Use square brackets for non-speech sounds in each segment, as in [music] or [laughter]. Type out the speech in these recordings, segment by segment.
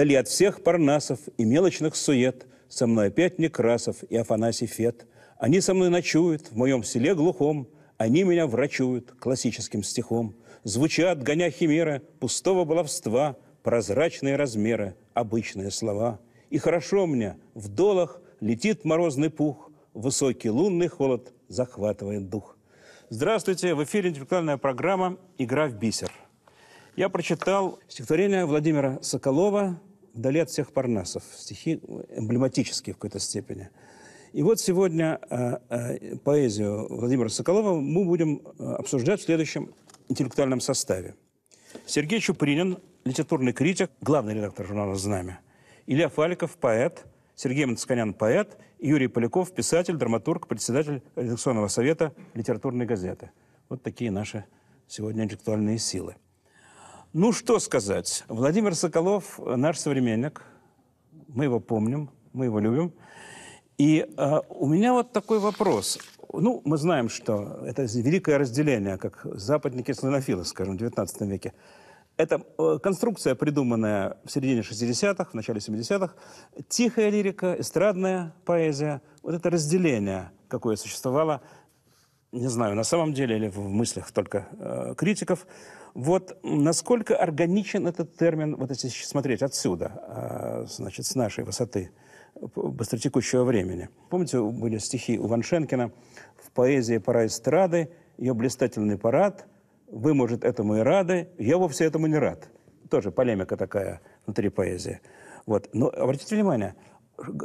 вдали от всех парнасов и мелочных сует, со мной опять Некрасов и Афанасий Фет. Они со мной ночуют в моем селе глухом, они меня врачуют классическим стихом. Звучат, гоня химера пустого баловства, прозрачные размеры, обычные слова. И хорошо мне, в долах летит морозный пух, высокий лунный холод захватывает дух. Здравствуйте, в эфире интеллектуальная программа «Игра в бисер». Я прочитал стихотворение Владимира Соколова вдали от всех парнасов. Стихи ну, эмблематические в какой-то степени. И вот сегодня э, э, поэзию Владимира Соколова мы будем э, обсуждать в следующем интеллектуальном составе. Сергей Чупринин, литературный критик, главный редактор журнала «Знамя». Илья Фаликов, поэт. Сергей Мацканян, поэт. Юрий Поляков, писатель, драматург, председатель редакционного совета литературной газеты. Вот такие наши сегодня интеллектуальные силы. Ну, что сказать. Владимир Соколов э, наш современник. Мы его помним, мы его любим. И э, у меня вот такой вопрос. Ну, мы знаем, что это великое разделение, как западники славянофилы, скажем, в 19 веке. Это э, конструкция, придуманная в середине 60-х, в начале 70-х. Тихая лирика, эстрадная поэзия. Вот это разделение, какое существовало, не знаю, на самом деле или в мыслях только э, критиков – вот насколько органичен этот термин, вот если смотреть отсюда, а, значит, с нашей высоты быстротекущего времени. Помните, были стихи у Ваншенкина «В поэзии пора эстрады, ее блистательный парад, вы, может, этому и рады, я вовсе этому не рад». Тоже полемика такая внутри поэзии. Вот. Но обратите внимание –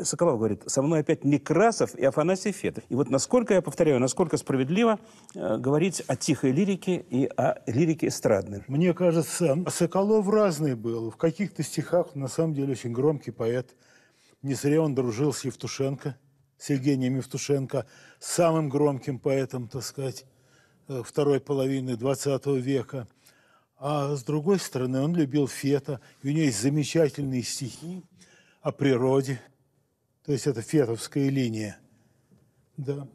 Соколов говорит, со мной опять Некрасов и Афанасий Федор. И вот насколько, я повторяю, насколько справедливо э, говорить о тихой лирике и о лирике эстрадной. Мне кажется, Соколов разный был. В каких-то стихах, на самом деле, очень громкий поэт. Не зря он дружил с Евтушенко, с Евгением Евтушенко, самым громким поэтом, так сказать, э, второй половины 20 века. А с другой стороны, он любил Фета, и у него есть замечательные стихи о природе – то есть это фетовская линия. Да.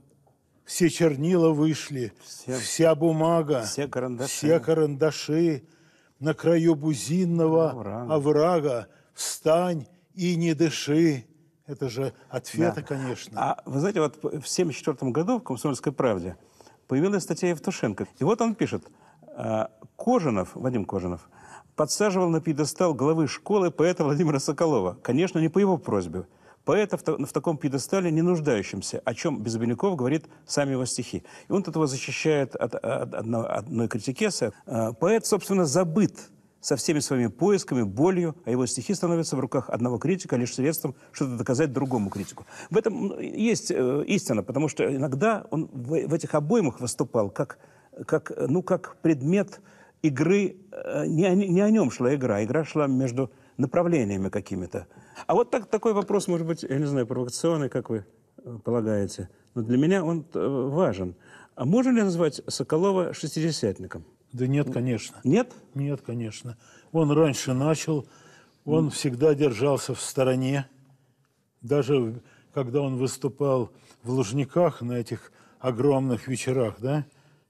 Все чернила вышли, все, вся бумага, все карандаши. все карандаши на краю бузинного оврага. Ну, оврага. Встань и не дыши. Это же от фета, да. конечно. А вы знаете, вот в 1974 году в «Комсомольской правде» появилась статья Евтушенко. И вот он пишет. «Э, Кожанов, Вадим Кожанов, подсаживал на пьедестал главы школы поэта Владимира Соколова. Конечно, не по его просьбе поэта в, в таком пьедестале не нуждающимся, о чем Безбеляков говорит сами его стихи. И он от этого защищает от, от, одно, одной критикесы. Э, поэт, собственно, забыт со всеми своими поисками, болью, а его стихи становятся в руках одного критика лишь средством что-то доказать другому критику. В этом ну, есть э, истина, потому что иногда он в, этих обоймах выступал как, как, ну, как предмет игры, э, не, о, не о нем шла игра, а игра шла между направлениями какими-то. А вот так, такой вопрос, может быть, я не знаю, провокационный, как вы э, полагаете, но для меня он э, важен. А можно ли назвать Соколова шестидесятником? Да нет, конечно. Нет? Нет, конечно. Он раньше начал, он mm. всегда держался в стороне. Даже когда он выступал в Лужниках на этих огромных вечерах, да,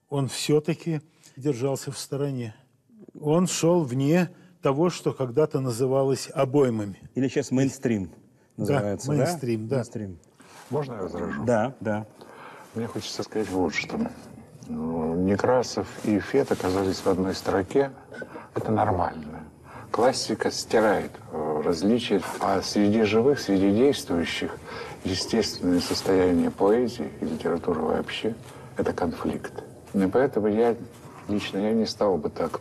он все-таки держался в стороне. Он шел вне того, что когда-то называлось обоймами. Или сейчас мейнстрим называется, да? Мейнстрим, да. Мейнстрим. Можно я возражу? Да, да. Мне хочется сказать вот что. Некрасов и Фет оказались в одной строке. Это нормально. Классика стирает э, различия, а среди живых, среди действующих, естественное состояние поэзии и литературы вообще – это конфликт. И поэтому я лично я не стал бы так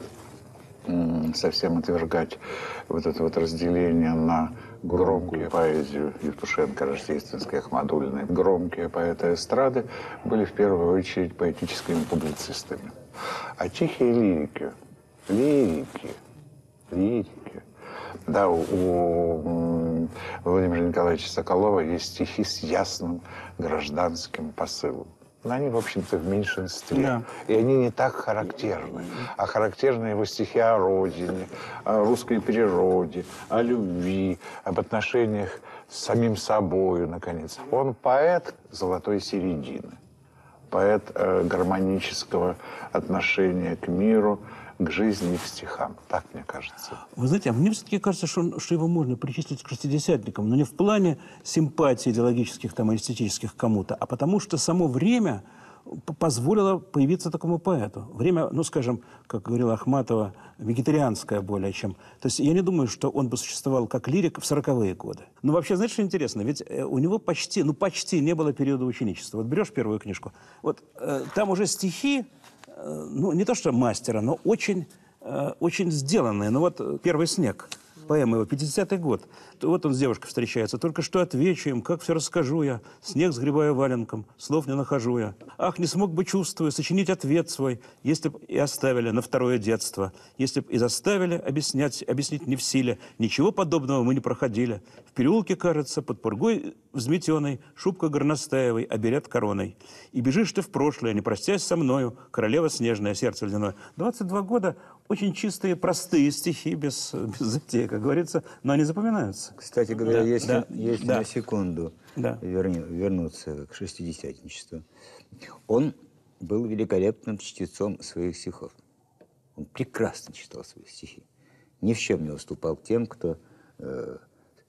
совсем отвергать вот это вот разделение на громкую поэзию Евтушенко, Рождественской, Ахмадулиной. Громкие поэты эстрады были в первую очередь поэтическими публицистами. А тихие лирики, лирики, лирики. Да, у, у Владимира Николаевича Соколова есть стихи с ясным гражданским посылом. Но ну, они, в общем-то, в меньшинстве. Да. И они не так характерны. А характерны его стихи о родине, о русской природе, о любви, об отношениях с самим собою, наконец. Он поэт золотой середины, поэт э, гармонического отношения к миру, к жизни и к стихам. Так мне кажется. Вы знаете, а мне все-таки кажется, что, что его можно причислить к шестидесятникам, но не в плане симпатии идеологических, там, эстетических кому-то, а потому что само время позволило появиться такому поэту. Время, ну, скажем, как говорила Ахматова, вегетарианское более чем. То есть я не думаю, что он бы существовал как лирик в сороковые годы. Но вообще, знаете, что интересно? Ведь э, у него почти, ну, почти не было периода ученичества. Вот берешь первую книжку, вот э, там уже стихи, Э, ну, не то что мастера, но очень, э, очень сделанные. Ну вот э, «Первый снег», поэма его, 50-й год. Вот он с девушкой встречается. Только что отвечу им, как все расскажу я. Снег сгребаю валенком, слов не нахожу я. Ах, не смог бы, чувствую, сочинить ответ свой, если б и оставили на второе детство. Если б и заставили, объяснять, объяснить не в силе. Ничего подобного мы не проходили. В переулке, кажется, под пургой взметенной, шубка горностаевой, оберет а короной. И бежишь ты в прошлое, не простясь со мною, королева снежная, сердце ледяное. 22 года очень чистые, простые стихи, без, [laughs] без затеи, как говорится, но они запоминаются. Кстати говоря, да, если, да, если да. на секунду да. верни, вернуться к шестидесятничеству, он был великолепным чтецом своих стихов. Он прекрасно читал свои стихи. Ни в чем не уступал тем, кто э,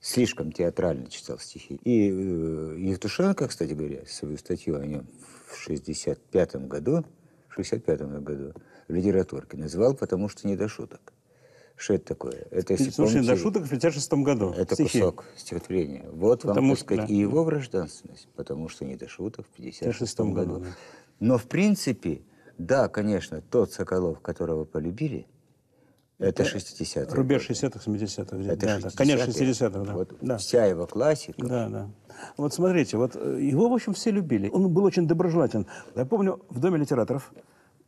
слишком театрально читал стихи. И э, Евтушенко, кстати говоря, свою статью о нем в 65 году, 65 году литературки. Называл, потому что не до шуток. Что это такое? Это, если Слушай, помните, до шуток в 56 году. Это Стихи. кусок стихотворения. Вот потому вам, так сказать, да. и его гражданственность, потому что не до шуток в 56 году. году. Но, в принципе, да, конечно, тот Соколов, которого полюбили, это 60-е. Э, рубеж 60-х, 70-х. Да, да, 60 конец 60-х, да. Вот да. вся его классика. Да, да. Вот смотрите, вот э, его, в общем, все любили. Он был очень доброжелателен. Я помню, в Доме литераторов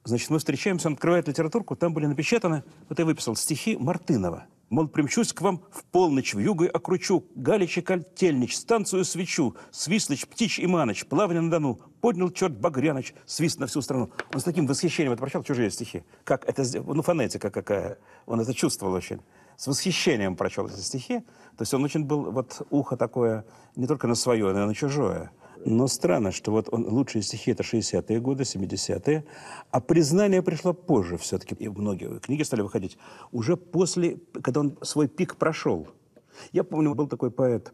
Значит, мы встречаемся, он открывает литературку, там были напечатаны, вот я выписал, стихи Мартынова. Мол, примчусь к вам в полночь, в югой окручу, Галич и Кольтельнич, станцию свечу, Свислыч, Птич и Маныч, плавня на Дону, поднял черт Багряныч, свист на всю страну. Он с таким восхищением это прочитал чужие стихи. Как это, ну, фонетика какая, он это чувствовал очень. С восхищением прочел эти стихи, то есть он очень был, вот ухо такое, не только на свое, но и на чужое. Но странно, что вот он, лучшие стихи – это 60-е годы, 70-е, а признание пришло позже все-таки. И многие книги стали выходить уже после, когда он свой пик прошел. Я помню, был такой поэт,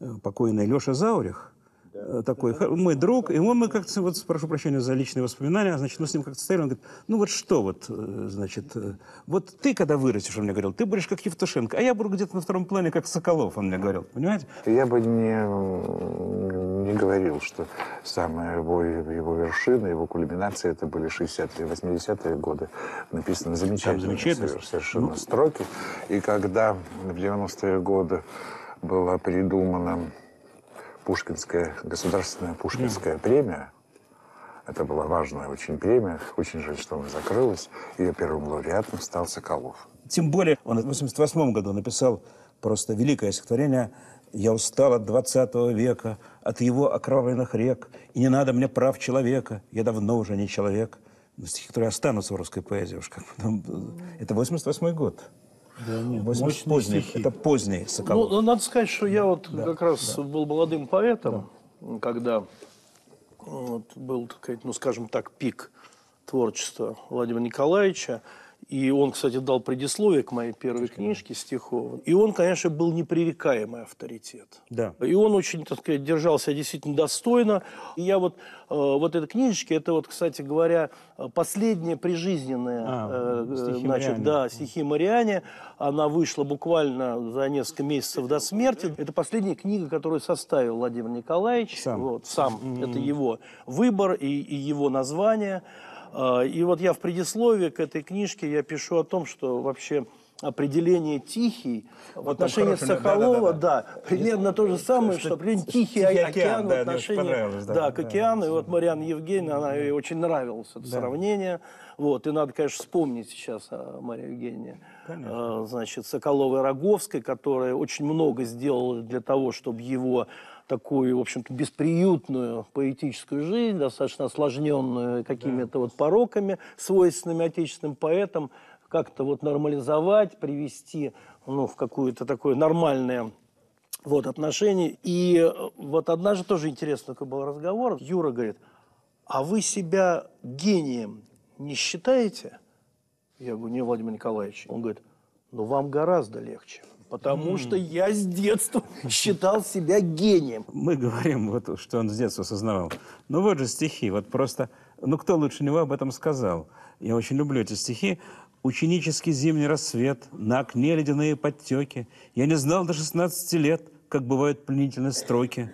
э, покойный Леша Заурих, Э, такой, мой друг, и он, мы как-то, вот, прошу прощения за личные воспоминания, значит, мы с ним как-то стояли, он говорит, ну вот что вот, э, значит, э, вот ты, когда вырастешь, он мне говорил, ты будешь как Евтушенко, а я буду где-то на втором плане, как Соколов, он мне говорил, понимаете? Я бы не, не говорил, что самая его, его вершина, его кульминация, это были 60-е, 80-е годы. Написано замечательные замечательно. совершенно ну... строки. И когда в 90-е годы была придумана Пушкинская, государственная Пушкинская да. премия. Это была важная очень премия. Очень жаль, что она закрылась. Ее первым лауреатом стал Соколов. Тем более он в 1988 году написал просто великое стихотворение «Я устал от 20 века, от его окровавленных рек, и не надо мне прав человека, я давно уже не человек». Но Стихи, которые останутся в русской поэзии, уж как потом... Э, это 88 год. Да, нет, Возможно, поздний, стихи. это поздний Соколов. Ну, ну, надо сказать, что я вот да, как раз да. был молодым поэтом, да. когда вот, был, ну, скажем так, пик творчества Владимира Николаевича. И он, кстати, дал предисловие к моей первой Конечно. книжке стихов. И он, конечно, был непререкаемый авторитет. Да. И он очень, так сказать, держался действительно достойно. И я вот, э, вот эта книжечка, это вот, кстати говоря, последняя прижизненная, а, э, э, стихи значит, Мариане. да, стихи Мариане. Она вышла буквально за несколько месяцев до смерти. Это последняя книга, которую составил Владимир Николаевич. Сам. Вот, сам. Mm-hmm. Это его выбор и, и его название. А, и вот я в предисловии к этой книжке я пишу о том, что вообще определение «тихий» вот в отношении Соколова, да, да, да. да, примерно то же самое, что, что определение «тихий, тихий океан океан да, в отношении да, да, к океану. и вот Мариан Евгеньевна, она ей очень нравилась это сравнение. Вот, и надо, конечно, вспомнить сейчас о а, Марии Евгеньевне, конечно. А, значит, Соколовой-Роговской, которая очень много сделала для того, чтобы его такую, в общем-то, бесприютную поэтическую жизнь, достаточно осложненную какими-то вот пороками, свойственными отечественным поэтам, как-то вот нормализовать, привести ну, в какую то такое нормальное вот, отношение. И э, вот однажды тоже интересно, такой был разговор. Юра говорит, а вы себя гением не считаете? Я говорю, не, Владимир Николаевич. Он говорит, ну вам гораздо легче потому mm. что я с детства [laughs] считал себя гением. Мы говорим, вот, что он с детства осознавал. Ну вот же стихи, вот просто... Ну кто лучше него об этом сказал? Я очень люблю эти стихи. Ученический зимний рассвет, на окне ледяные подтеки. Я не знал до 16 лет, как бывают пленительные строки.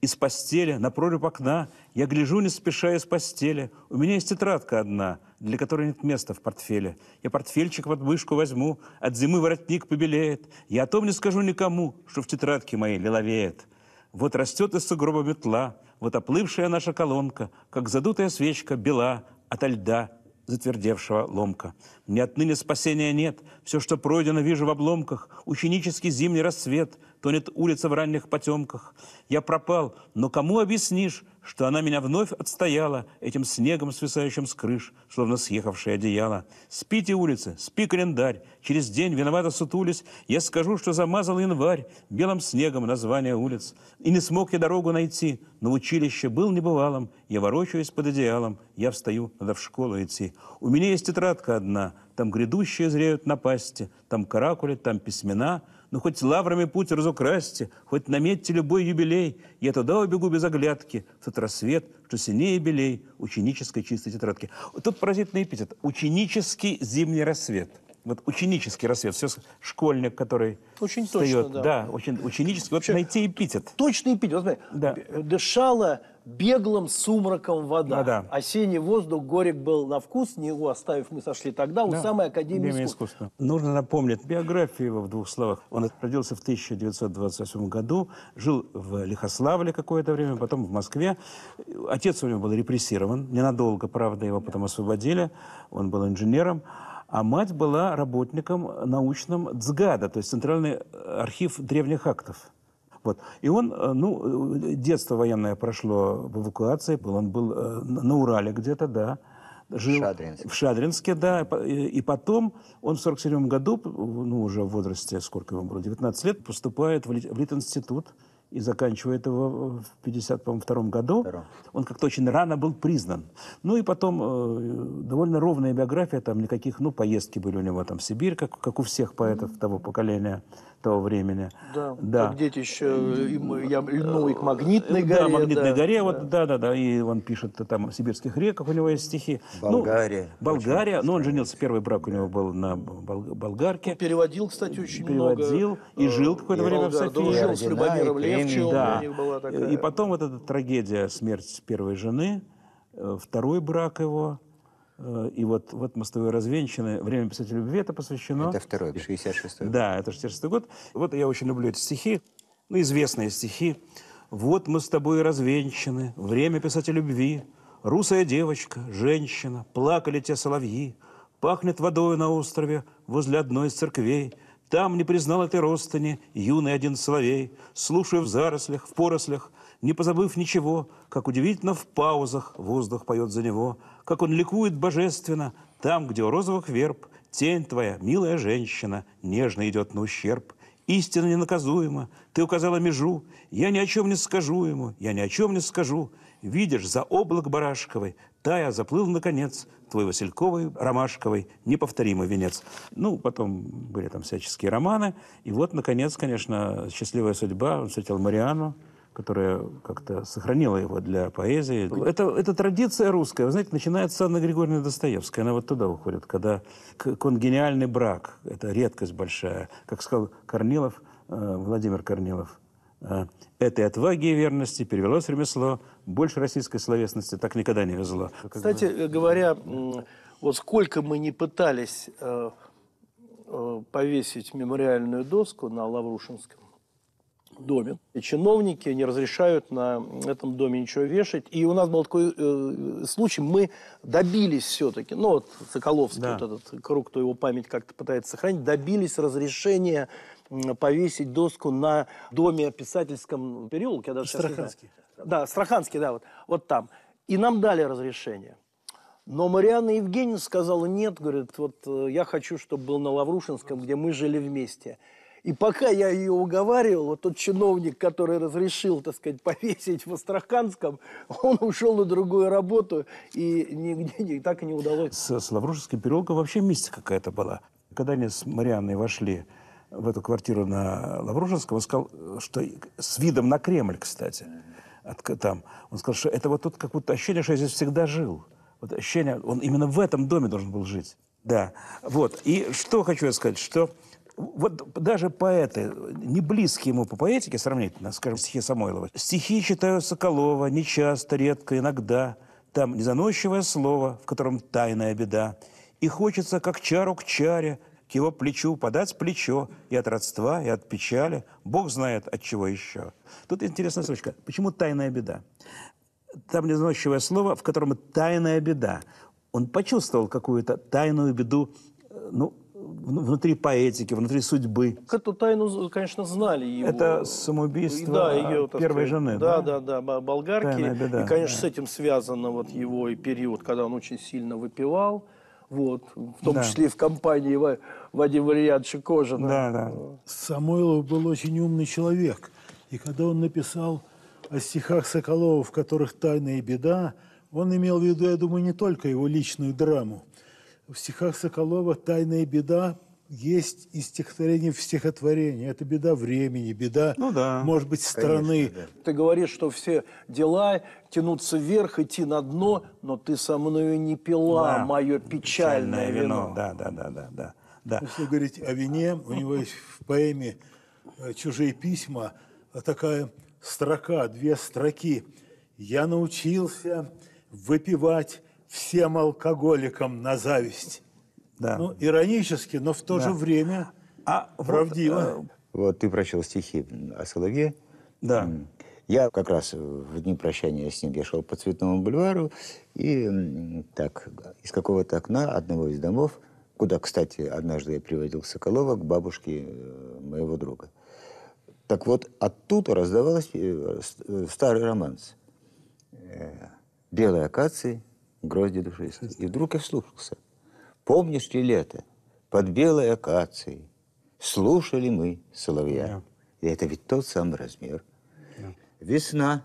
Из постели, на прорубь окна, я гляжу не спеша из постели. У меня есть тетрадка одна — для которой нет места в портфеле. Я портфельчик под мышку возьму, от зимы воротник побелеет. Я о том не скажу никому, что в тетрадке моей лиловеет. Вот растет из сугроба метла, вот оплывшая наша колонка, как задутая свечка бела ото льда затвердевшего ломка. Мне отныне спасения нет, все, что пройдено, вижу в обломках, ученический зимний рассвет, тонет улица в ранних потемках. Я пропал, но кому объяснишь, что она меня вновь отстояла этим снегом, свисающим с крыш, словно съехавшее одеяло. Спите улицы, спи календарь, через день виновато сутулись, я скажу, что замазал январь белым снегом название улиц. И не смог я дорогу найти, но училище был небывалым, я ворочаюсь под одеялом, я встаю, надо в школу идти. У меня есть тетрадка одна, там грядущие зреют напасти, там каракули, там письмена — ну, хоть лаврами путь разукрасьте, хоть наметьте любой юбилей, я туда убегу без оглядки, в тот рассвет, что синее белей ученической чистой тетрадки. Тут поразительный эпитет – ученический зимний рассвет – вот ученический рассвет, все школьник, который очень встает, точно, да. да, очень ученический. Вообще, вот найти эпитет. Точный эпитет. Вот, смотри, да. Дышала беглым сумраком вода. Да, ну да. Осенний воздух горек был на вкус, не его оставив мы сошли тогда, да. у самой Академии, Академии искусства. Нужно напомнить биографию его в двух словах. Он родился в 1928 году, жил в Лихославле какое-то время, потом в Москве. Отец у него был репрессирован, ненадолго, правда, его потом освободили, он был инженером. А мать была работником научным ЦГАДа, то есть Центральный архив древних актов. Вот. И он, э, ну, э, детство военное прошло в эвакуации, был, он был э, на Урале где-то, да, жил Шадринск. в Шадринске, да, и потом он в 47 году, ну, уже в возрасте, сколько ему было, 19 лет, поступает в Литинститут и заканчивает его в 52 году. Он как-то очень рано был признан. Ну и потом э, довольно ровная биография, там никаких, ну, поездки были у него там в Сибирь, как, как у всех поэтов того поколения, того времени. Да, да. как детище, я льну и к Магнитной горе. Да, Магнитной да, горе, вот, да-да-да, и он пишет там «Сибирских реках», у него есть стихи. Ну, Болгария. Ну, Болгария, но он женился, первый брак у него был на болгарке. Он ну, переводил, кстати, очень переводил, много. и э, жил какое-то время в Софии. Жил с Любомиром Левчевым, да. И потом вот эта трагедия, смерть первой жены, э, второй брак его – Э, и вот, вот мы с тобой развенчаны. «Время писателя любви» это посвящено. Это второй, 66-й. Да, это 66-й год. Вот я очень люблю эти стихи, ну, известные стихи. «Вот мы с тобой развенчаны, время писателя любви, русая девочка, женщина, плакали те соловьи, пахнет водой на острове возле одной из церквей, там не признала ты родственни юный один соловей, слушая в зарослях, в порослях – не позабыв ничего, как удивительно в паузах воздух поет за него, как он ликует божественно там, где у розовых верб тень твоя, милая женщина, нежно идет на ущерб. Истина ненаказуема, ты указала межу, я ни о чем не скажу ему, я ни о чем не скажу. Видишь, за облак барашковый, тая заплыл наконец твой Васильковый, Ромашковый, неповторимый венец. Ну, потом были там всяческие романы, и вот, наконец, конечно, «Счастливая судьба», он встретил Мариану, которая как-то сохранила его для поэзии. Ну, это, это традиция русская. Вы знаете, начинается Анна Григорьевна Достоевская. Она вот туда уходит, когда конгениальный брак. Это редкость большая. Как сказал Корнилов, э, Владимир Корнилов, «Э, этой отваги и верности перевелось ремесло. Больше российской словесности так никогда не везло. Кстати бы... говоря, вот сколько мы не пытались э, повесить мемориальную доску на Лаврушинском, доме. И чиновники не разрешают на этом доме ничего вешать. И у нас был такой э, случай, мы добились все-таки, ну вот Соколовский, да. вот этот круг, кто его память как-то пытается сохранить, добились разрешения повесить доску на доме писательском переулке. Я даже Страханский. Да, Страханский, да, вот, вот там. И нам дали разрешение. Но Марианна Евгеньевна сказала, нет, говорит, вот э, я хочу, чтобы был на Лаврушинском, где мы жили вместе. И пока я ее уговаривал, вот тот чиновник, который разрешил, так сказать, повесить в Астраханском, он ушел на другую работу, и нигде не, так и не удалось. С, с Лаврушевским переулком вообще миссия какая-то была. Когда они с Марианной вошли в эту квартиру на Лаврушевского, он сказал, что с видом на Кремль, кстати, от, там, он сказал, что это вот тут как будто ощущение, что я здесь всегда жил. Вот ощущение, он именно в этом доме должен был жить. Да, вот. И что хочу сказать, что вот даже поэты, не близкие ему по поэтике сравнительно, скажем, стихи Самойлова, стихи читаю Соколова нечасто, редко, иногда, там незаносчивое слово, в котором тайная беда, и хочется, как чару к чаре, к его плечу подать плечо и от родства, и от печали. Бог знает, от чего еще. Тут интересная строчка. Почему тайная беда? Там незносчивое слово, в котором тайная беда. Он почувствовал какую-то тайную беду, э, ну, внутри поэтики, внутри судьбы. Эту тайну, конечно, знали его. Это самоубийство да, ее, первой сказать, жены, да? Да, да, да, болгарки. беда. И, конечно, да. с этим связано вот его и период, когда он очень сильно выпивал, вот, в том да. числе и в компании Вадима Ильяновича Кожина. Да, да. Самойлов был очень умный человек. И когда он написал о стихах Соколова, в которых тайна и беда, он имел в виду, я думаю, не только его личную драму, в стихах Соколова «Тайная беда» есть и стихотворение в стихотворении. Это беда времени, беда, ну, да. может быть, страны. Конечно, да. Ты говоришь, что все дела тянуться вверх, идти на дно, но ты со мною не пила да. мое печальное, печальное вино. вино. Да, да, да, да, да. да. Если говорить о вине, у него есть в поэме э, «Чужие письма» такая строка, две строки. «Я научился выпивать всем алкоголикам на зависть. Да. Ну, иронически, но в то да. же время а правдиво. Вот, э, вот ты прочел стихи о Соловье. Да. Я как раз в дни прощания с ним я шел по Цветному бульвару, и так из какого-то окна одного из домов, куда, кстати, однажды я приводил Соколова к бабушке э, моего друга. Так вот, оттуда раздавался э, старый романс. «Белые акации, грозди душистой. И вдруг я слушался. Помнишь ли лето? Под белой акацией слушали мы соловья. Да. И это ведь тот самый размер. Да. Весна,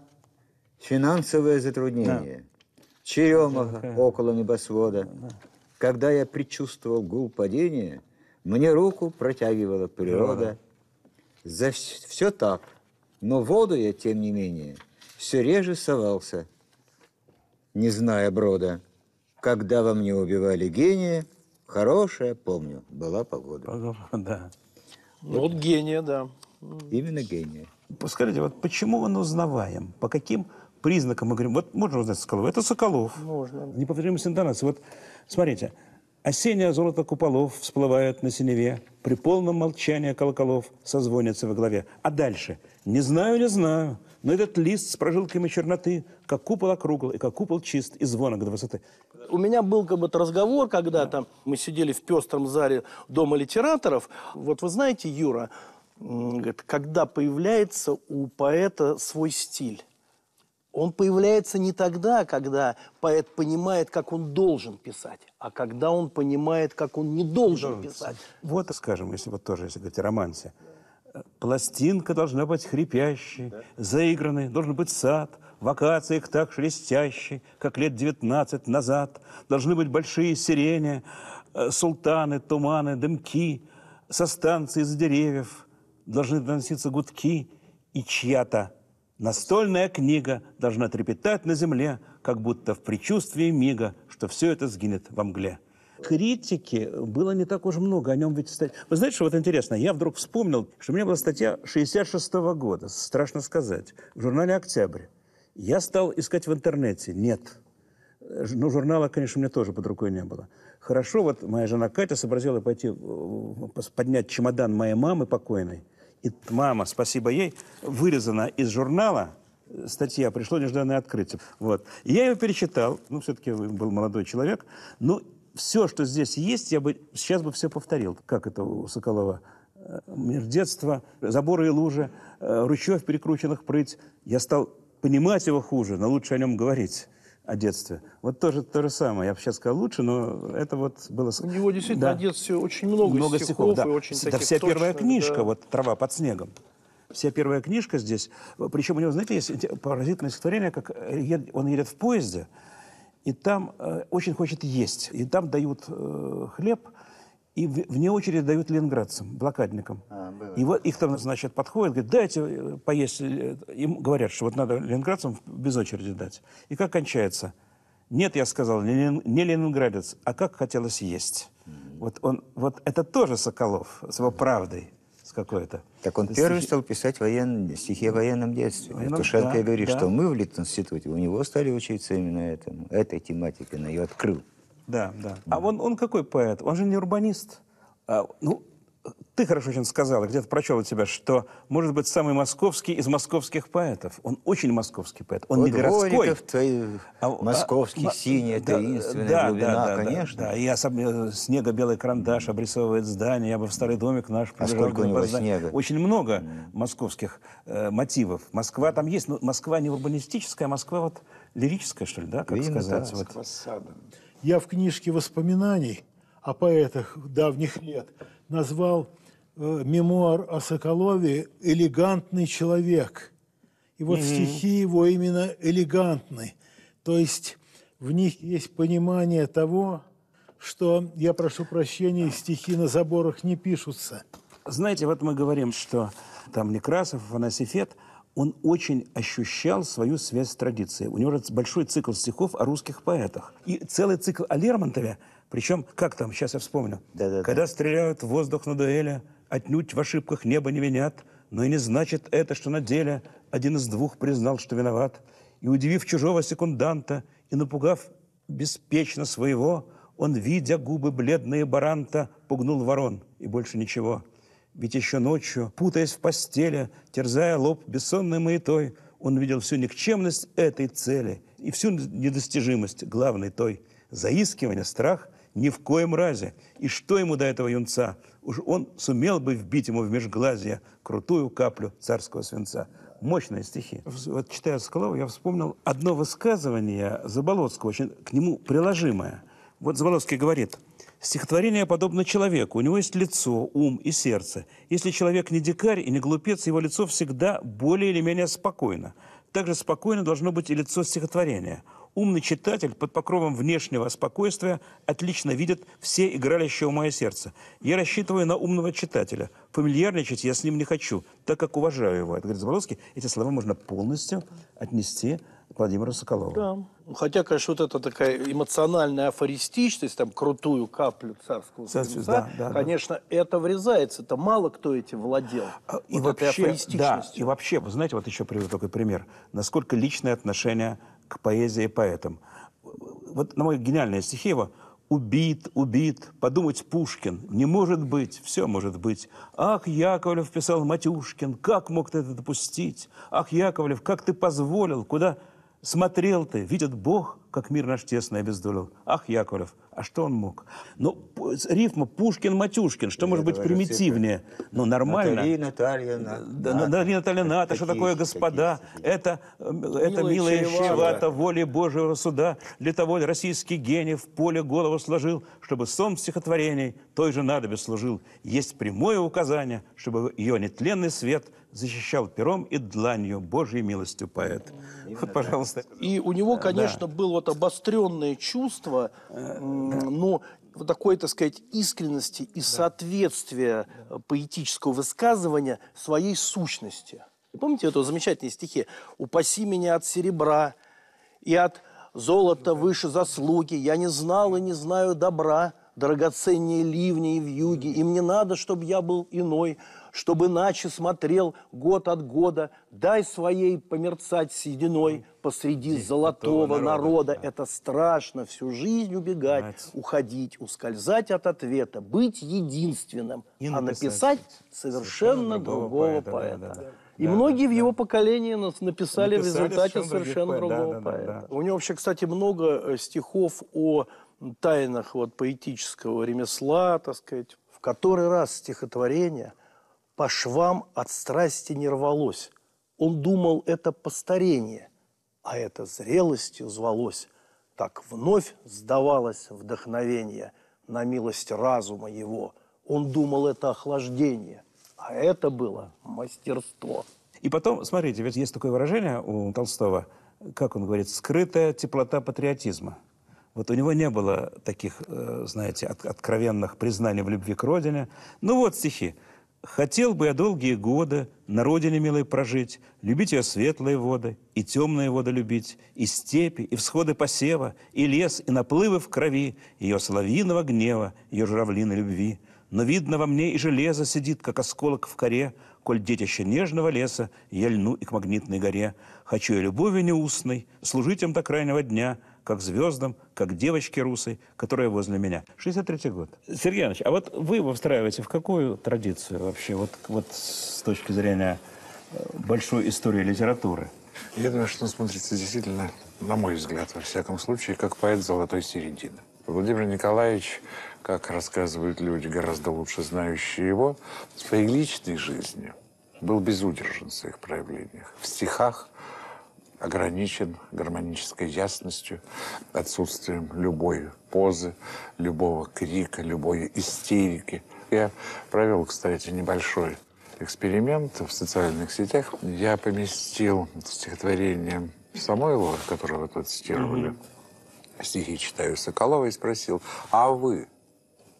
финансовое затруднение, да. Черемаха да, около небосвода. Да. Когда я предчувствовал гул падения, мне руку протягивала природа. Да. За все так. Но воду я, тем не менее, все реже совался не зная брода. Когда во мне убивали гения, хорошая, помню, была погода. Погода, [laughs] да. Вот, ну, вот гения, да. Именно гения. Скажите, вот почему он узнаваем? По каким признакам мы говорим? Вот можно узнать Соколова? Это Соколов. Можно. Неповторимость интонации. Вот смотрите. Осеннее золото куполов всплывает на синеве. При полном молчании колоколов созвонятся во главе. А дальше? Не знаю, не знаю. Но этот лист с прожилками черноты, как купол округлый, и как купол чист, и звонок до высоты. У меня был как бы разговор когда там да. мы сидели в пестром зале Дома литераторов. Вот вы знаете, Юра, когда появляется у поэта свой стиль. Он появляется не тогда, когда поэт понимает, как он должен писать, а когда он понимает, как он не должен писать. Вот, скажем, если вот тоже, если говорить о романсе, Пластинка должна быть хрипящей, да. заигранной, должен быть сад, в акациях так шелестящий, как лет 19 назад. Должны быть большие сирени, э, султаны, туманы, дымки. Со станции за деревьев должны доноситься гудки и чья-то Настольная книга должна трепетать на земле, как будто в предчувствии мига, что все это сгинет во мгле критики было не так уж много. О нем ведь... Вы знаете, что вот интересно? Я вдруг вспомнил, что у меня была статья 66 -го года, страшно сказать, в журнале «Октябрь». Я стал искать в интернете. Нет. но ну, журнала, конечно, мне тоже под рукой не было. Хорошо, вот моя жена Катя сообразила пойти поднять чемодан моей мамы покойной. И мама, спасибо ей, вырезана из журнала статья «Пришло нежданное открытие». Вот. И я ее перечитал, ну, все-таки был молодой человек, ну, все, что здесь есть, я бы сейчас бы все повторил. Как это у Соколова? Э, мир детства, заборы и лужи, э, ручьев перекрученных прыть. Я стал понимать его хуже, но лучше о нем говорить о детстве. Вот тоже то же самое. Я бы сейчас сказал лучше, но это вот было... У него действительно да. о детстве очень много, много стихов. стихов да. и очень да, вся точных, первая книжка, да. вот «Трава под снегом». Вся первая книжка здесь. Причем у него, знаете, есть поразительное стихотворение, как он едет в поезде, и там э, очень хочет есть. И там дают э, хлеб, и вне очереди дают ленинградцам, блокадникам. А, и вот их там, значит, подходят, говорят, дайте э, поесть. Им говорят, что вот надо ленинградцам без очереди дать. И как кончается? Нет, я сказал, не ленинградец, а как хотелось есть. Mm-hmm. Вот, он, вот это тоже Соколов с его правдой с какой-то. Так он первый стихи... стал писать воен... стихи о военном детстве. Ну, Евтушенко ну да, говорит, да. что мы в Литинституте, у него стали учиться именно этому, этой тематике, на ее открыл. Да, да. А он, он какой поэт? Он же не урбанист. А, ну, ты хорошо очень сказала, где-то прочел у тебя, что, может быть, самый московский из московских поэтов. Он очень московский поэт, он вот не городской. твой а, а, московский, а, синий, да, таинственная да, глубина, да, да, конечно. Да, да. И особ... Э, снега белый карандаш обрисовывает здание, я бы в старый домик наш А сколько у него здание. снега? Очень много московских э, мотивов. Москва там есть, но Москва не урбанистическая, а Москва вот лирическая, что ли, да, как Именно, сказать? Да. Вот. Я в книжке воспоминаний о поэтах давних лет, назвал э, мемуар о Соколове «Элегантный человек». И вот mm-hmm. стихи его именно элегантны. То есть в них есть понимание того, что, я прошу прощения, стихи на заборах не пишутся. Знаете, вот мы говорим, что там Некрасов, Афанасий он очень ощущал свою связь с традицией. У него большой цикл стихов о русских поэтах. И целый цикл о Лермонтове – причем, как там, сейчас я вспомню. Да, да, Когда да. стреляют в воздух на дуэля, отнюдь в ошибках небо не винят, но и не значит это, что на деле один из двух признал, что виноват. И удивив чужого секунданта, и напугав беспечно своего, он, видя губы бледные баранта, пугнул ворон, и больше ничего. Ведь еще ночью, путаясь в постели, терзая лоб бессонной маятой, он видел всю никчемность этой цели и всю недостижимость главной той – заискивание, страх – ни в коем разе. И что ему до этого юнца? Уж он сумел бы вбить ему в межглазье крутую каплю царского свинца. Мощные стихи. Вот читая Соколова, я вспомнил одно высказывание Заболоцкого, очень к нему приложимое. Вот Заболоцкий говорит, Стихотворение подобно человеку. У него есть лицо, ум и сердце. Если человек не дикарь и не глупец, его лицо всегда более или менее спокойно. Также спокойно должно быть и лицо стихотворения – Умный читатель под покровом внешнего спокойствия отлично видит все игралища у моего сердца. Я рассчитываю на умного читателя. Фамильярничать я с ним не хочу, так как уважаю его. Это говорит Заболоцкий. Эти слова можно полностью отнести к Владимиру Соколову. Да. Ну, хотя, конечно, вот эта такая эмоциональная афористичность, там, крутую каплю царского Царствие, да, да, конечно, да. это врезается. Это мало кто этим владел. А, и вот вообще, да, и вообще, вы знаете, вот еще приведу такой пример. Насколько личные отношения к поэзии и поэтам. Вот, на мой гениальное стихи его «Убит, убит, подумать Пушкин, не может быть, все может быть. Ах, Яковлев, писал Матюшкин, как мог ты это допустить? Ах, Яковлев, как ты позволил, куда смотрел ты, видит Бог, как мир наш тесно обездолил. Ах, Яковлев, а что он мог? Ну, рифма Пушкин-Матюшкин, что Я может быть примитивнее? Ну, нормально. Наталья, Наталья, да, Ната. Наталья, Наталья, Ната, что такое, господа? Это, эм, это милая щевата, воли Божьего суда. Для того российский гений в поле голову сложил, чтобы сон стихотворений той же надобе служил. Есть прямое указание, чтобы ее нетленный свет защищал пером и дланью Божьей милостью поэт. Именно вот, пожалуйста. И у него, конечно, да. был вот обостренное чувство, э, ну, вот такой, так сказать, искренности и да. соответствия да. поэтического высказывания своей сущности. Помните эту замечательные стихи? «Упаси меня от серебра и от золота выше заслуги, я не знал и не знаю добра, драгоценнее ливни и вьюги, им не надо, чтобы я был иной, чтобы иначе смотрел год от года, дай своей померцать сединой посреди Здесь золотого народа. народа. Да. Это страшно, всю жизнь убегать, Мать. уходить, ускользать от ответа, быть единственным, И а написать, совершенно, другого поэта. поэта. Да, да, да. И да, многие да. в его поколении написали, написали в результате совершенно других, другого да, да, поэта. Да, да. У него вообще, кстати, много э, стихов о тайнах вот, поэтического ремесла, так сказать. В который раз стихотворение – по швам от страсти не рвалось. Он думал, это постарение, а это зрелостью звалось. Так вновь сдавалось вдохновение на милость разума его. Он думал, это охлаждение, а это было мастерство. И потом, смотрите, ведь есть такое выражение у Толстого, как он говорит, скрытая теплота патриотизма. Вот у него не было таких, э, знаете, откровенных признаний в любви к родине. Ну вот стихи. Хотел бы я долгие годы на родине милой прожить, любить ее светлые воды и темные воды любить, и степи, и всходы посева, и лес, и наплывы в крови, ее соловьиного гнева, ее журавлиной любви. Но видно во мне и железо сидит, как осколок в коре, коль детище нежного леса я льну и к магнитной горе. Хочу я любовью неустной служить им до крайнего дня — как звездам, как девочке русой, которая возле меня. 63-й год. Сергей Иванович, а вот вы его встраиваете в какую традицию вообще, вот, вот с точки зрения э, большой истории литературы? Я думаю, что он смотрится действительно, на мой взгляд, во всяком случае, как поэт золотой середины. Владимир Николаевич, как рассказывают люди, гораздо лучше знающие его, в своей личной жизни был безудержен в своих проявлениях. В стихах, ограничен гармонической ясностью, отсутствием любой позы, любого крика, любой истерики. Я провел, кстати, небольшой эксперимент в социальных сетях. Я поместил стихотворение Самойлова, которого тут цитировали, mm -hmm. стихи читаю Соколова, и спросил, а вы,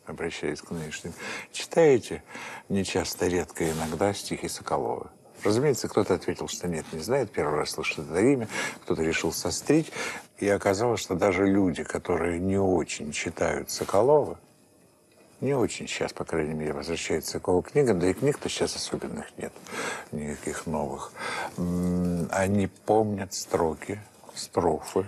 обращаясь к нынешним, читаете нечасто, редко иногда стихи Соколова? Разумеется, кто-то ответил, что нет, не знает, первый раз слышит это имя, кто-то решил сострить. И оказалось, что даже люди, которые не очень читают Соколова, не очень сейчас, по крайней мере, возвращаются к его книгам, да и книг-то сейчас особенных нет, никаких новых. Они помнят строки, строфы.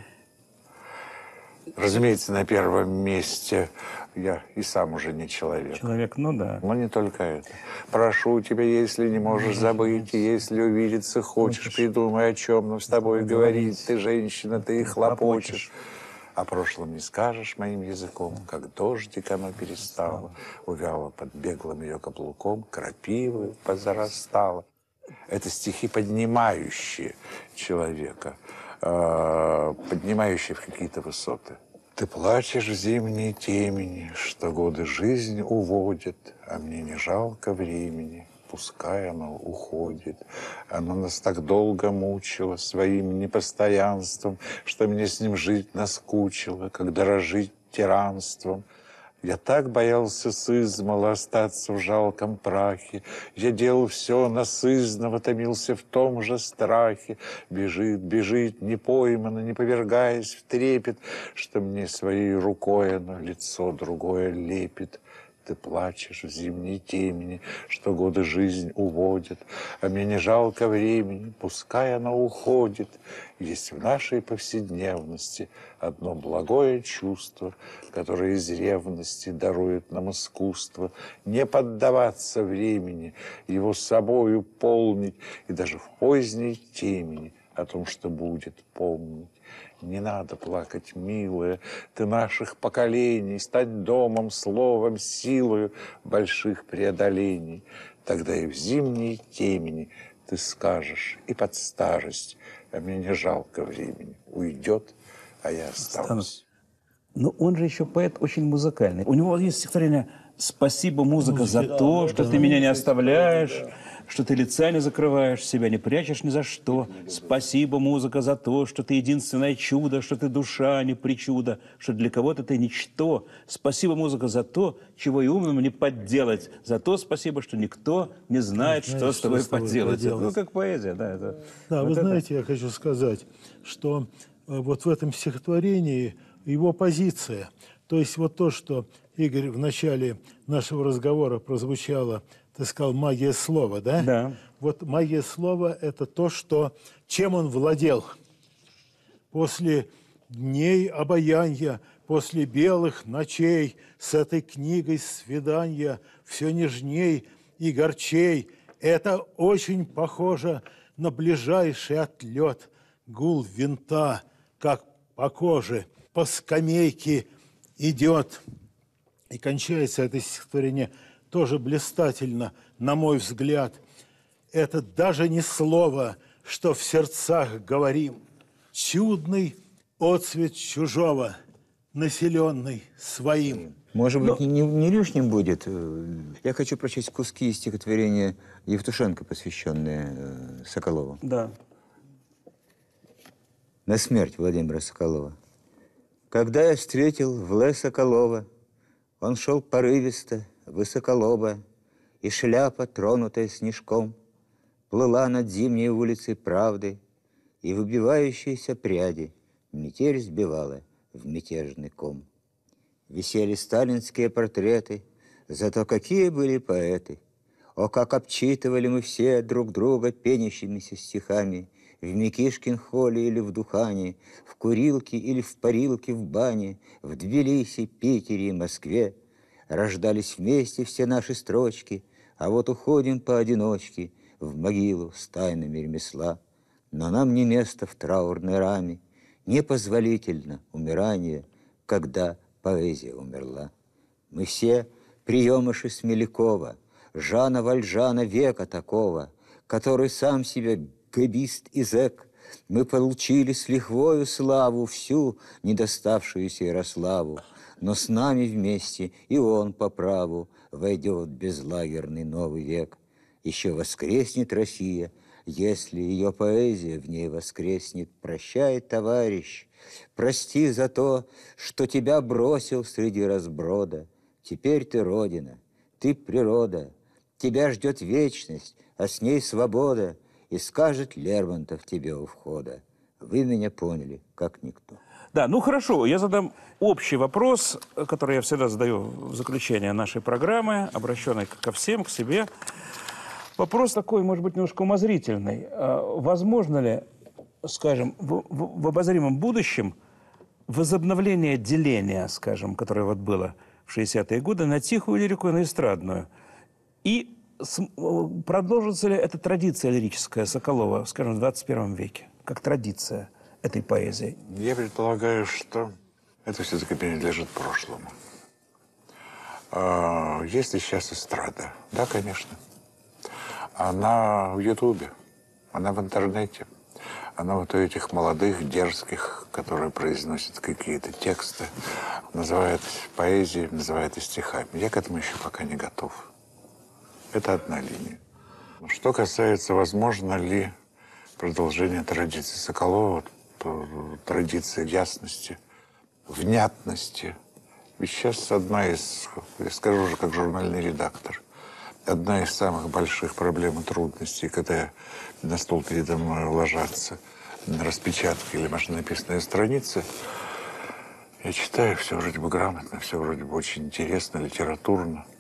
Разумеется, на первом месте я и сам уже не человек. Человек, ну да. Но не только это. Прошу тебя, если не можешь забыть, если увидеться хочешь, хочешь. придумай, о чем но с тобой Буду говорить. Ты женщина, ты и хлопочешь. хлопочешь. О прошлом не скажешь моим языком, как дождик оно перестало. Увяло под беглым ее каблуком, крапивы позарастало. Это стихи, поднимающие человека, э, поднимающие в какие-то высоты. Ты плачешь в зимней темени, что годы жизнь уводит, А мне не жалко времени, пускай оно уходит. Оно нас так долго мучило своим непостоянством, Что мне с ним жить наскучило, как дорожить тиранством. Я так боялся сызмала остаться в жалком прахе. Я делал все на сызново, томился в том же страхе. Бежит, бежит, не поймано, не повергаясь в трепет, Что мне своей рукой оно лицо другое лепит ты плачешь в зимней темени, что годы жизнь уводят, а мне не жалко времени, пускай она уходит. Есть в нашей повседневности одно благое чувство, которое из ревности дарует нам искусство, не поддаваться времени, его собою полнить и даже в поздней темени о том, что будет, помнить. Не надо плакать, милая, ты наших поколений, стать домом, словом, силою больших преодолений. Тогда и в зимние темени ты скажешь, и под старость, а мне не жалко времени, уйдет, а я останусь. останусь. Но он же еще поэт очень музыкальный. У него есть стихотворение «Спасибо, музыка, Музыка за то, да, что да, ты да, меня не оставляешь». да что ты лица не закрываешь, себя не прячешь ни за что. Спасибо, музыка, за то, что ты единственное чудо, что ты душа, а не причуда, что для кого-то ты ничто. Спасибо, музыка, за то, чего и умным не подделать. За то спасибо, что никто не знает, ну, что, что с тобой, с тобой поделать. поделать. Ну, как поэзия, да. Это, да, вот вы это... знаете, я хочу сказать, что э, вот в этом стихотворении его позиция, то есть вот то, что Игорь в начале нашего разговора прозвучало – ты сказал, магия слова, да? Да. Вот магия слова – это то, что, чем он владел. После дней обаяния, после белых ночей, с этой книгой свидания все нежней и горчей. Это очень похоже на ближайший отлет, гул винта, как по коже, по скамейке идет. И кончается это стихотворение – тоже блистательно, на мой взгляд. Это даже не слово, что в сердцах говорим. Чудный отцвет чужого, населенный своим. Может быть, Но... не, не лишним будет. Э, я хочу прочесть куски из стихотворения Евтушенко, посвященные э, Соколову. Да. На смерть Владимира Соколова. Когда я встретил в Вле Соколова, он шел порывисто, высоколоба, и шляпа, тронутая снежком, плыла над зимней улицей правды, и выбивающиеся пряди метель сбивала в мятежный ком. Висели сталинские портреты, зато какие были поэты! О, как обчитывали мы все друг друга пенящимися стихами В Микишкин-холле или в Духане, в Курилке или в Парилке в бане, В Тбилиси, Питере и Москве — Рождались вместе все наши строчки, А вот уходим поодиночке В могилу с тайнами ремесла. Но нам не место в траурной раме, Непозволительно умирание, Когда поэзия умерла. Мы все приемыши Смелякова, Жана Вальжана века такого, Который сам себя гэбист и зэк, мы получили с лихвою славу всю недоставшуюся Ярославу но с нами вместе и он по праву войдет безлагерный новый век. Еще воскреснет Россия, если ее поэзия в ней воскреснет. Прощай, товарищ, прости за то, что тебя бросил среди разброда. Теперь ты Родина, ты природа, тебя ждет вечность, а с ней свобода, и скажет Лермонтов тебе у входа. Вы меня поняли, как никто. Да, ну хорошо, я задам общий вопрос, который я всегда задаю в заключение нашей программы, обращенный ко всем, к себе. Вопрос такой, может быть, немножко умозрительный. А возможно ли, скажем, в, в, в обозримом будущем возобновление деления, скажем, которое вот было в 60-е годы, на тихую лирику и на эстрадную? И с, э, продолжится ли эта традиция лирическая Соколова, скажем, в 21 веке? как традиция этой поэзии? Я предполагаю, что это все-таки принадлежит прошлому. А, есть ли сейчас эстрада? Да, конечно. Она в Ютубе, она в интернете. Она вот у этих молодых, дерзких, которые произносят какие-то тексты, называют поэзией, называют и стихами. Я к этому еще пока не готов. Это одна линия. Что касается, возможно ли продолжение традиции Соколова, традиции ясности, внятности. Ведь сейчас одна из, я скажу уже как журнальный редактор, одна из самых больших проблем и трудностей, когда я на стол передо мной ложатся распечатки или машинописные страницы, я читаю, все вроде бы грамотно, все вроде бы очень интересно, литературно –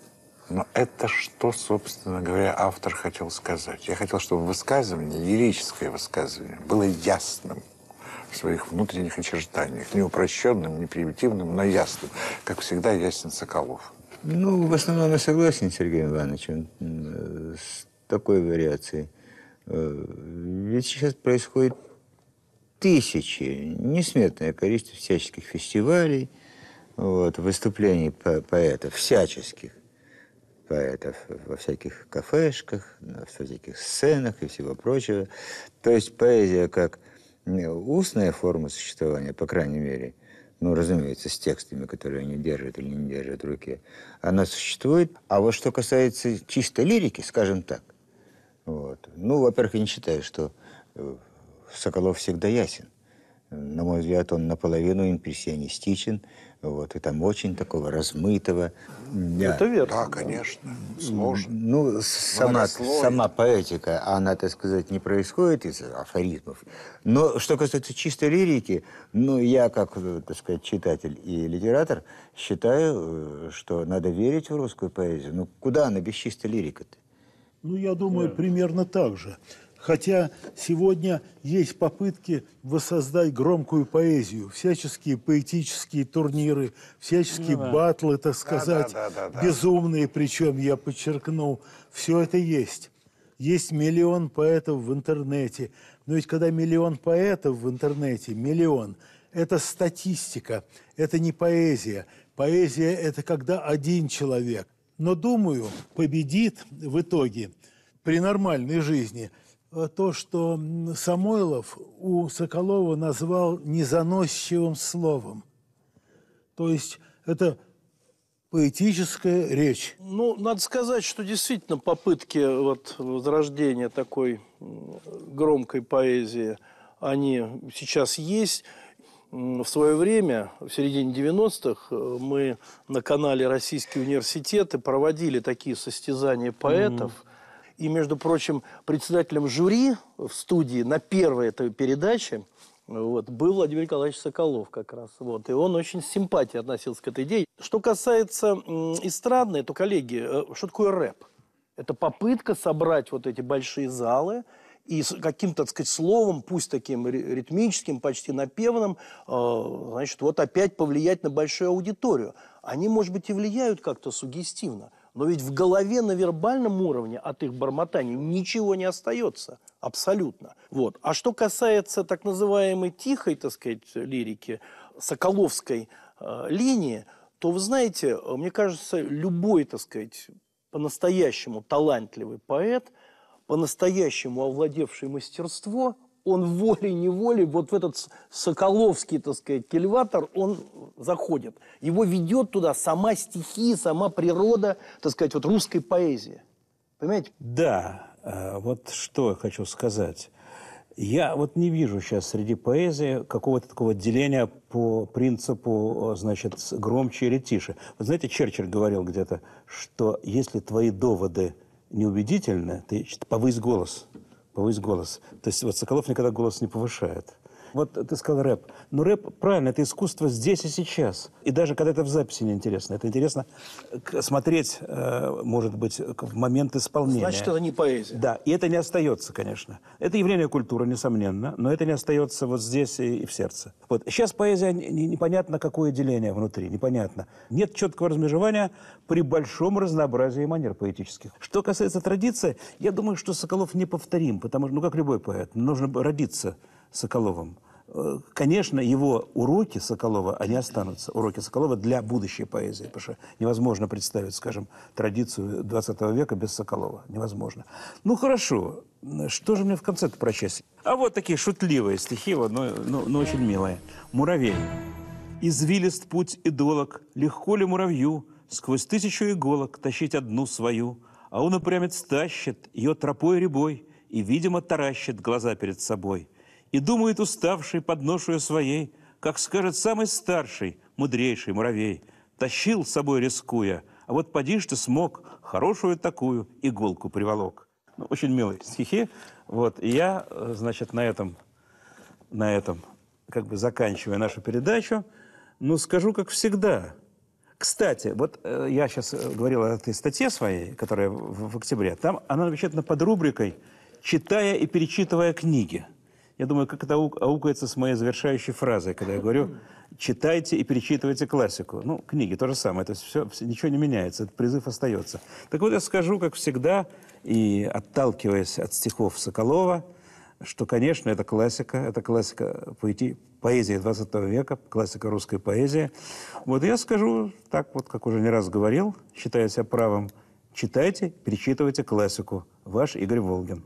но это что, собственно говоря, автор хотел сказать? Я хотел, чтобы высказывание, лирическое высказывание, было ясным в своих внутренних очертаниях, не упрощенным, не примитивным, но ясным. Как всегда, ясен Соколов. Ну, в основном я согласен с Сергеем Ивановичем э, с такой вариацией. Э, ведь сейчас происходит тысячи, несметное количество всяческих фестивалей, вот, выступлений по поэтов, всяческих поэтов во всяких кафешках, во всяких сценах и всего прочего. То есть поэзия как устная форма существования, по крайней мере, ну, разумеется, с текстами, которые они держат или не держат в руке, она существует. А вот что касается чистой лирики, скажем так, вот, ну, во-первых, я не считаю, что э, Соколов всегда ясен. На мой взгляд, он наполовину импрессионистичен, вот, и там очень такого размытого. Это верно. Да, конечно, сложно. Ну, сама, сама поэтика, она, так сказать, не происходит из афоризмов. Но что касается чистой лирики, ну, я, как, э, так сказать, читатель и литератор, считаю, э, что надо верить в русскую поэзию. Ну, куда она без чистой лирики-то? Ну, я думаю, да. примерно так же. Хотя сегодня есть попытки воссоздать громкую поэзию, всяческие поэтические турниры, всяческие ну, да. батлы, так сказать, да, да, да, да, безумные, причем я подчеркнул, все это есть. Есть миллион поэтов в интернете. Но ведь когда миллион поэтов в интернете, миллион, это статистика, это не поэзия. Поэзия – это когда один человек. Но, думаю, победит в итоге при нормальной жизни – Э, то, что Самойлов у Соколова назвал незаносчивым словом. То есть это поэтическая речь. Ну, надо сказать, что действительно попытки вот возрождения такой громкой поэзии, они сейчас есть. В свое время, в середине 90-х, э, мы на канале «Российские университеты» проводили такие состязания поэтов. Mm-hmm и, между прочим, председателем жюри в студии на первой этой передаче вот, был Владимир Николаевич Соколов как раз. Вот, и он очень с симпатией относился к этой идее. Что касается эстрадной, то, коллеги, э, что такое рэп? Это попытка собрать вот эти большие залы, и каким-то, так сказать, словом, пусть таким ритмическим, почти напевным, э, значит, вот опять повлиять на большую аудиторию. Они, может быть, и влияют как-то сугестивно – но ведь в голове на вербальном уровне от их бормотания ничего не остается. Абсолютно. Вот. А что касается так называемой тихой, так сказать, лирики, соколовской э, линии, то, вы знаете, э, мне кажется, любой, так сказать, по-настоящему талантливый поэт, по-настоящему овладевший мастерство – он волей-неволей вот в этот соколовский, так сказать, кельватор, он заходит. Его ведет туда сама стихия, сама природа, так сказать, вот русской поэзии. Понимаете? Да, э, вот что я хочу сказать. Я вот не вижу сейчас среди поэзии какого-то такого деления по принципу, э, значит, громче или тише. Вы знаете, Черчилль говорил где-то, что если твои доводы неубедительны, ты повысь голос повысить голос. То есть вот Соколов никогда голос не повышает. Вот ты сказал рэп. Но ну, рэп, правильно, это искусство здесь и сейчас. И даже когда это в записи неинтересно. Это интересно смотреть, э, может быть, в момент исполнения. Значит, это не поэзия. Да, и это не остается, конечно. Это явление культуры, несомненно, но это не остается вот здесь и, в сердце. Вот. Сейчас поэзия непонятно, какое деление внутри, непонятно. Нет четкого размежевания при большом разнообразии манер поэтических. Что касается традиции, я думаю, что Соколов неповторим, потому что, ну, как любой поэт, нужно родиться – Соколовым. Э, конечно, его уроки Соколова, они останутся, уроки Соколова для будущей поэзии, потому что невозможно представить, скажем, традицию 20 века без Соколова, невозможно. Ну, хорошо, что же мне в конце-то прочесть? А вот такие шутливые стихи, но, но, но очень милые. «Муравей. Извилист путь идолок, легко ли муравью сквозь тысячу иголок тащить одну свою, а он упрямец тащит ее тропой рябой и, видимо, таращит глаза перед собой – и думает уставший под ношую своей, Как скажет самый старший, мудрейший муравей, Тащил с собой рискуя, а вот поди ты смог, Хорошую такую иголку приволок. Ну, очень милые стихи. Вот, и я, э, значит, на этом, на этом, как бы заканчивая нашу передачу, ну, скажу, как всегда – кстати, вот э, я сейчас э, говорил о этой статье своей, которая в, в октябре. Там она напечатана под рубрикой «Читая и перечитывая книги». Я думаю, как это аукается с моей завершающей фразой, когда я говорю «читайте и перечитывайте классику». Ну, книги то же самое, это все, ничего не меняется, этот призыв остается. Так вот, я скажу, как всегда, и отталкиваясь от стихов Соколова, что, конечно, это классика, это классика поэти, поэзии 20 века, классика русской поэзии. Вот я скажу так, вот как уже не раз говорил, считая себя правым, читайте, перечитывайте классику. Ваш Игорь Волгин.